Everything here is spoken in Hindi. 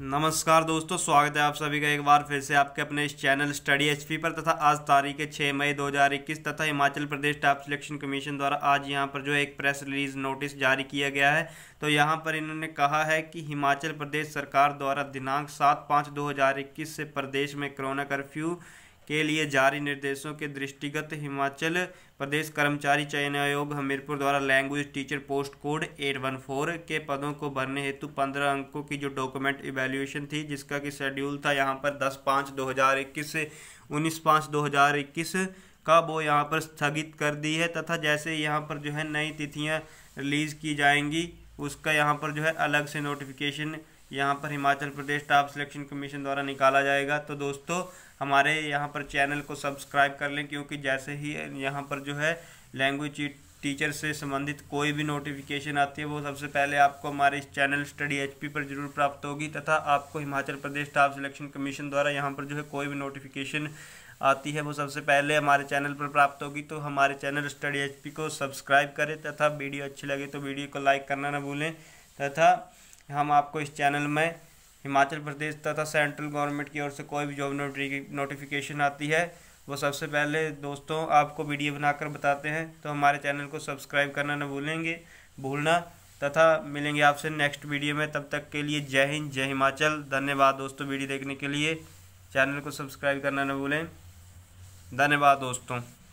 नमस्कार दोस्तों स्वागत है आप सभी का एक बार फिर से आपके अपने इस चैनल स्टडी एचपी पर तथा आज तारीख है छः मई 2021 तथा Himachal Pradesh top selection commission द्वारा आज यहां पर जो एक प्रेस रिलीज नोटिस जारी किया गया है तो यहां पर इन्होंने कहा है कि हिमाचल प्रदेश सरकार द्वारा दिनांक सात पाँच दो से प्रदेश में कोरोना कर्फ्यू के लिए जारी निर्देशों के दृष्टिगत हिमाचल प्रदेश कर्मचारी चयन आयोग हमीरपुर द्वारा लैंग्वेज टीचर पोस्ट कोड 814 के पदों को भरने हेतु 15 अंकों की जो डॉक्यूमेंट इवेल्यूएशन थी जिसका कि शेड्यूल था यहाँ पर 10 पाँच 2021 से 19 पाँच 2021 का वो यहाँ पर स्थगित कर दी है तथा जैसे यहाँ पर जो है नई तिथियाँ रिलीज़ की जाएंगी उसका यहाँ पर जो है अलग से नोटिफिकेशन यहाँ पर Himachal Pradesh staff selection commission द्वारा निकाला जाएगा तो दोस्तों हमारे यहाँ पर चैनल को सब्सक्राइब कर लें क्योंकि जैसे ही यहाँ पर जो है लैंग्वेज टीचर से संबंधित कोई भी नोटिफिकेशन आती है वो सबसे पहले आपको हमारे इस चैनल स्टडी एचपी पर जरूर प्राप्त होगी तथा आपको Himachal Pradesh staff selection commission द्वारा यहाँ पर जो है कोई भी नोटिफिकेशन आती है वो सबसे पहले हमारे चैनल पर प्राप्त होगी तो हमारे चैनल स्टडी पी को सब्सक्राइब करें तथा वीडियो अच्छी लगे तो वीडियो को लाइक करना ना भूलें तथा हम आपको इस चैनल में हिमाचल प्रदेश तथा सेंट्रल गवर्नमेंट की ओर से कोई भी जॉब नोटिफिकेशन आती है वो सबसे पहले दोस्तों आपको वीडियो बनाकर बताते हैं तो हमारे चैनल को सब्सक्राइब करना ना भूलेंगे भूलना तथा मिलेंगे आपसे नेक्स्ट वीडियो में तब तक के लिए जय हिंद जय हिमाचल धन्यवाद दोस्तों वीडियो देखने के लिए चैनल को सब्सक्राइब करना ना भूलें धन्यवाद दोस्तों